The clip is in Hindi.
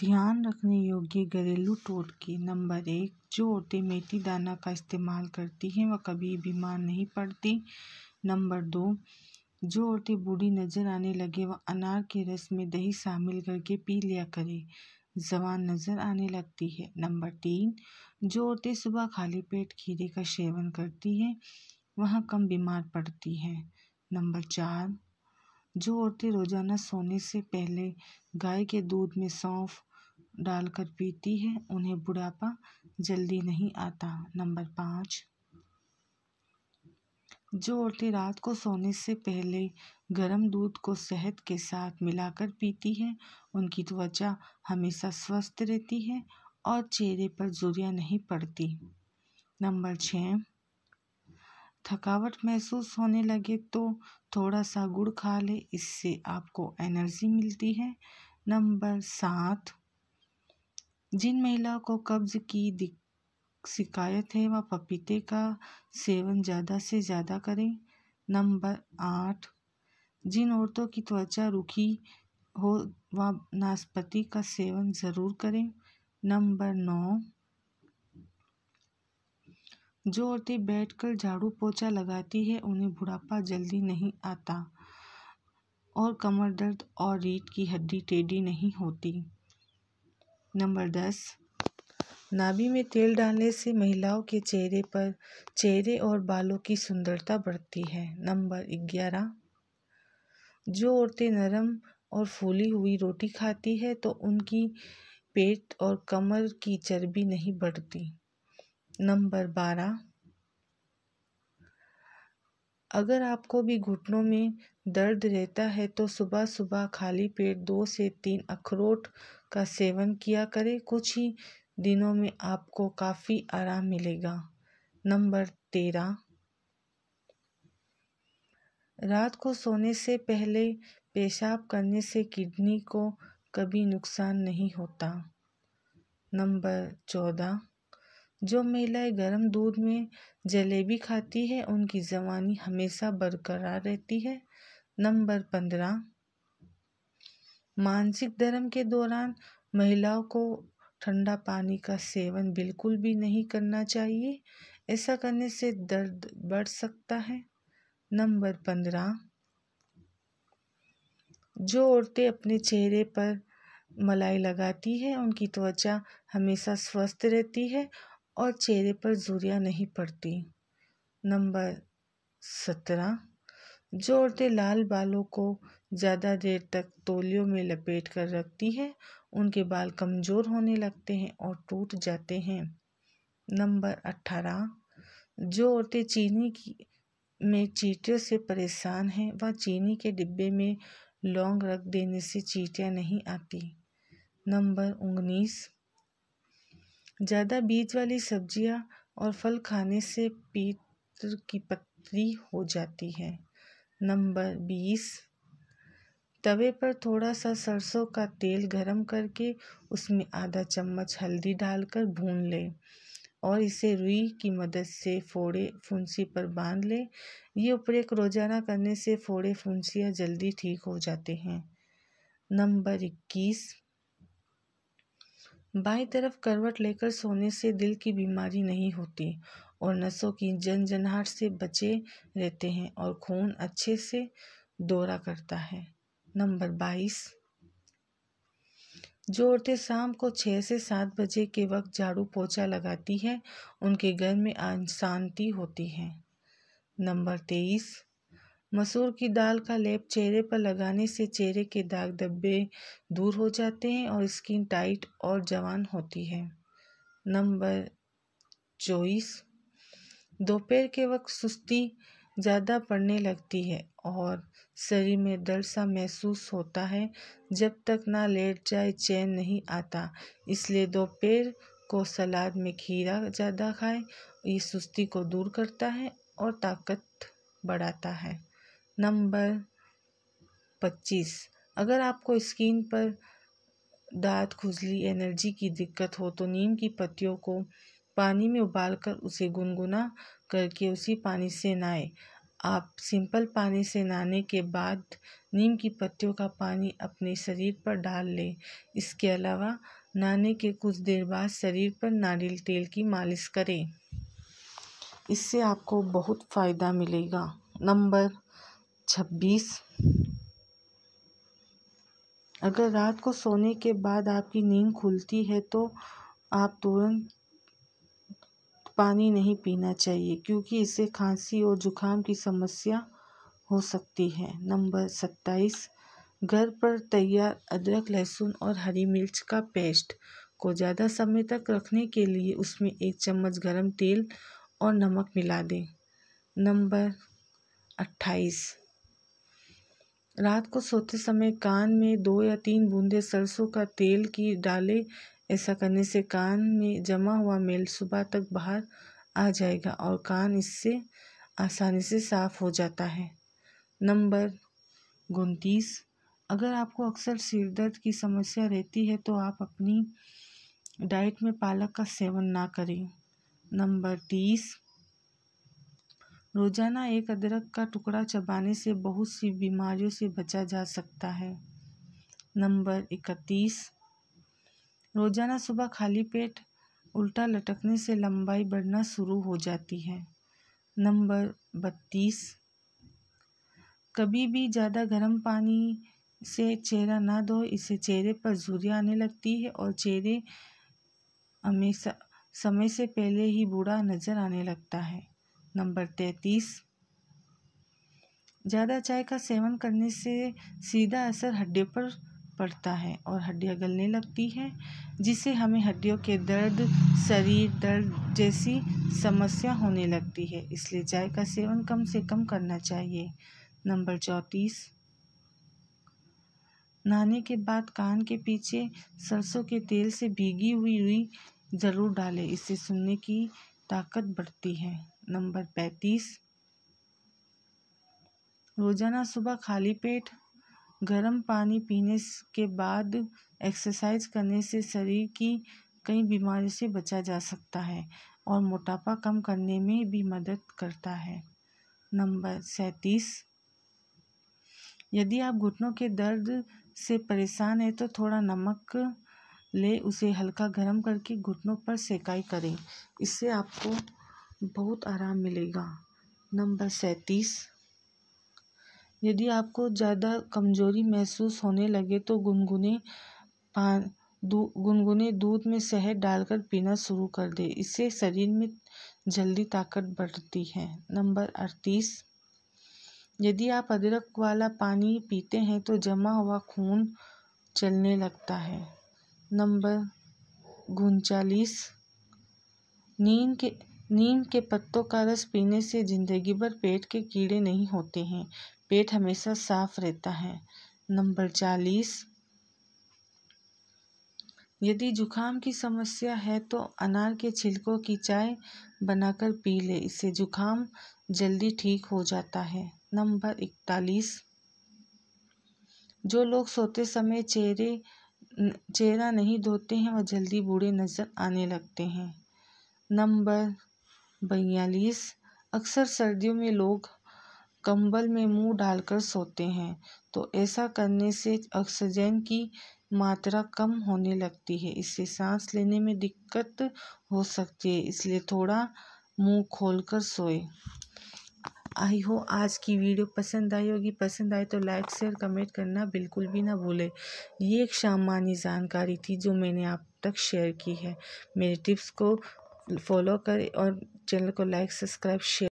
ध्यान रखने योग्य घरेलू टोटके नंबर एक जो औरतें मेथी दाना का इस्तेमाल करती हैं वह कभी बीमार नहीं पड़ती नंबर दो जो औरतें बूढ़ी नज़र आने लगे वह अनार के रस में दही शामिल करके पी लिया करें जवान नज़र आने लगती है नंबर तीन जो औरतें सुबह खाली पेट खीरे का सेवन करती हैं वह कम बीमार पड़ती हैं नंबर चार जो औरतें रोजाना सोने से पहले गाय के दूध में सौंफ डालकर पीती हैं उन्हें बुढ़ापा जल्दी नहीं आता नंबर पाँच जो औरतें रात को सोने से पहले गर्म दूध को शहद के साथ मिलाकर पीती हैं उनकी त्वचा हमेशा स्वस्थ रहती है और चेहरे पर जुरियाँ नहीं पड़ती नंबर छः थकावट महसूस होने लगे तो थोड़ा सा गुड़ खा ले इससे आपको एनर्जी मिलती है नंबर सात जिन महिलाओं को कब्ज़ की शिकायत है वह पपीते का सेवन ज़्यादा से ज़्यादा करें नंबर आठ जिन औरतों की त्वचा रुखी हो वह नाशपाती का सेवन ज़रूर करें नंबर नौ जो औरतें बैठकर झाड़ू पोछा लगाती हैं उन्हें बुढ़ापा जल्दी नहीं आता और कमर दर्द और रीढ़ की हड्डी टेढ़ी नहीं होती नंबर दस नाभि में तेल डालने से महिलाओं के चेहरे पर चेहरे और बालों की सुंदरता बढ़ती है नंबर ग्यारह जो औरतें नरम और फूली हुई रोटी खाती है तो उनकी पेट और कमर की चर्बी नहीं बढ़ती नंबर बारह अगर आपको भी घुटनों में दर्द रहता है तो सुबह सुबह खाली पेट दो से तीन अखरोट का सेवन किया करें कुछ ही दिनों में आपको काफ़ी आराम मिलेगा नंबर तेरह रात को सोने से पहले पेशाब करने से किडनी को कभी नुकसान नहीं होता नंबर चौदह जो महिलाएं गर्म दूध में जलेबी खाती है उनकी जवानी हमेशा बरकरार रहती है नंबर पंद्रह मानसिक धर्म के दौरान महिलाओं को ठंडा पानी का सेवन बिल्कुल भी नहीं करना चाहिए ऐसा करने से दर्द बढ़ सकता है नंबर पंद्रह जो औरतें अपने चेहरे पर मलाई लगाती है उनकी त्वचा हमेशा स्वस्थ रहती है और चेहरे पर जूरियाँ नहीं पड़ती नंबर सत्रह जो औरतें लाल बालों को ज़्यादा देर तक तोलियों में लपेट कर रखती हैं उनके बाल कमज़ोर होने लगते हैं और टूट जाते हैं नंबर अट्ठारह जो औरतें चीनी की में चीटियों से परेशान हैं वह चीनी के डिब्बे में लौंग रख देने से चीटियाँ नहीं आती नंबर उन्नीस ज़्यादा बीज वाली सब्ज़ियाँ और फल खाने से पेट की पतली हो जाती है नंबर बीस तवे पर थोड़ा सा सरसों का तेल गरम करके उसमें आधा चम्मच हल्दी डालकर भून लें और इसे रुई की मदद से फोड़े फुंसी पर बांध लें ये उपरेक रोजाना करने से फोड़े फुंसियाँ जल्दी ठीक हो जाते हैं नंबर इक्कीस बाई तरफ करवट लेकर सोने से दिल की बीमारी नहीं होती और नसों की जनजनाहट से बचे रहते हैं और खून अच्छे से दौरा करता है नंबर बाईस जो औरतें शाम को छः से सात बजे के वक्त झाड़ू पोछा लगाती हैं उनके घर में शांति होती है नंबर तेईस मसूर की दाल का लेप चेहरे पर लगाने से चेहरे के दाग धब्बे दूर हो जाते हैं और स्किन टाइट और जवान होती है नंबर चौबीस दोपहर के वक्त सुस्ती ज़्यादा पड़ने लगती है और शरीर में दर्द सा महसूस होता है जब तक ना लेट जाए चैन नहीं आता इसलिए दोपहर को सलाद में खीरा ज़्यादा खाएं ये सुस्ती को दूर करता है और ताकत बढ़ाता है नंबर पच्चीस अगर आपको स्किन पर दांत खुजली एनर्जी की दिक्कत हो तो नीम की पत्तियों को पानी में उबाल कर उसे गुनगुना करके उसी पानी से नहाएं आप सिंपल पानी से नहाने के बाद नीम की पत्तियों का पानी अपने शरीर पर डाल लें इसके अलावा नहाने के कुछ देर बाद शरीर पर नारियल तेल की मालिश करें इससे आपको बहुत फ़ायदा मिलेगा नंबर छब्बीस अगर रात को सोने के बाद आपकी नींद खुलती है तो आप तुरंत पानी नहीं पीना चाहिए क्योंकि इससे खांसी और जुखाम की समस्या हो सकती है नंबर सत्ताईस घर पर तैयार अदरक लहसुन और हरी मिर्च का पेस्ट को ज़्यादा समय तक रखने के लिए उसमें एक चम्मच गरम तेल और नमक मिला दें नंबर अट्ठाईस रात को सोते समय कान में दो या तीन बूंदे सरसों का तेल की डालें ऐसा करने से कान में जमा हुआ मेल सुबह तक बाहर आ जाएगा और कान इससे आसानी से साफ हो जाता है नंबर उनतीस अगर आपको अक्सर सिर दर्द की समस्या रहती है तो आप अपनी डाइट में पालक का सेवन ना करें नंबर तीस रोजाना एक अदरक का टुकड़ा चबाने से बहुत सी बीमारियों से बचा जा सकता है नंबर इकतीस रोजाना सुबह खाली पेट उल्टा लटकने से लंबाई बढ़ना शुरू हो जाती है नंबर बत्तीस कभी भी ज़्यादा गर्म पानी से चेहरा ना धो इससे चेहरे पर झूरी आने लगती है और चेहरे हमेशा समय से पहले ही बूढ़ा नज़र आने लगता है नंबर तैतीस ज़्यादा चाय का सेवन करने से सीधा असर हड्डियों पर पड़ता है और हड्डियाँ गलने लगती हैं जिससे हमें हड्डियों के दर्द शरीर दर्द जैसी समस्या होने लगती है इसलिए चाय का सेवन कम से कम करना चाहिए नंबर चौंतीस नहाने के बाद कान के पीछे सरसों के तेल से भीगी हुई रुई ज़रूर डालें इससे सुनने की ताकत बढ़ती है नंबर पैंतीस रोज़ाना सुबह खाली पेट गर्म पानी पीने के बाद एक्सरसाइज करने से शरीर की कई बीमारियों से बचा जा सकता है और मोटापा कम करने में भी मदद करता है नंबर सैंतीस यदि आप घुटनों के दर्द से परेशान हैं तो थोड़ा नमक ले उसे हल्का गर्म करके घुटनों पर सेकाई करें इससे आपको बहुत आराम मिलेगा नंबर सैंतीस यदि आपको ज़्यादा कमजोरी महसूस होने लगे तो गुनगुने पान दू गुनगुने दूध में शहद डालकर पीना शुरू कर दे इससे शरीर में जल्दी ताकत बढ़ती है नंबर अड़तीस यदि आप अदरक वाला पानी पीते हैं तो जमा हुआ खून चलने लगता है नंबर उनचालीस नींद के नीम के पत्तों का रस पीने से ज़िंदगी भर पेट के कीड़े नहीं होते हैं पेट हमेशा साफ रहता है नंबर चालीस यदि जुखाम की समस्या है तो अनार के छिलकों की चाय बनाकर पी ले इससे जुखाम जल्दी ठीक हो जाता है नंबर इकतालीस जो लोग सोते समय चेहरे चेहरा नहीं धोते हैं वह जल्दी बूढ़े नज़र आने लगते हैं नंबर बयालीस अक्सर सर्दियों में लोग कंबल में मुंह डालकर सोते हैं तो ऐसा करने से ऑक्सीजन की मात्रा कम होने लगती है इससे सांस लेने में दिक्कत हो सकती है इसलिए थोड़ा मुंह खोलकर सोए आई हो आज की वीडियो पसंद आई होगी पसंद आए तो लाइक शेयर कमेंट करना बिल्कुल भी ना भूले ये एक सामान्य जानकारी थी जो मैंने आप तक शेयर की है मेरे टिप्स को फॉलो करें और चैनल को लाइक सब्सक्राइब शेयर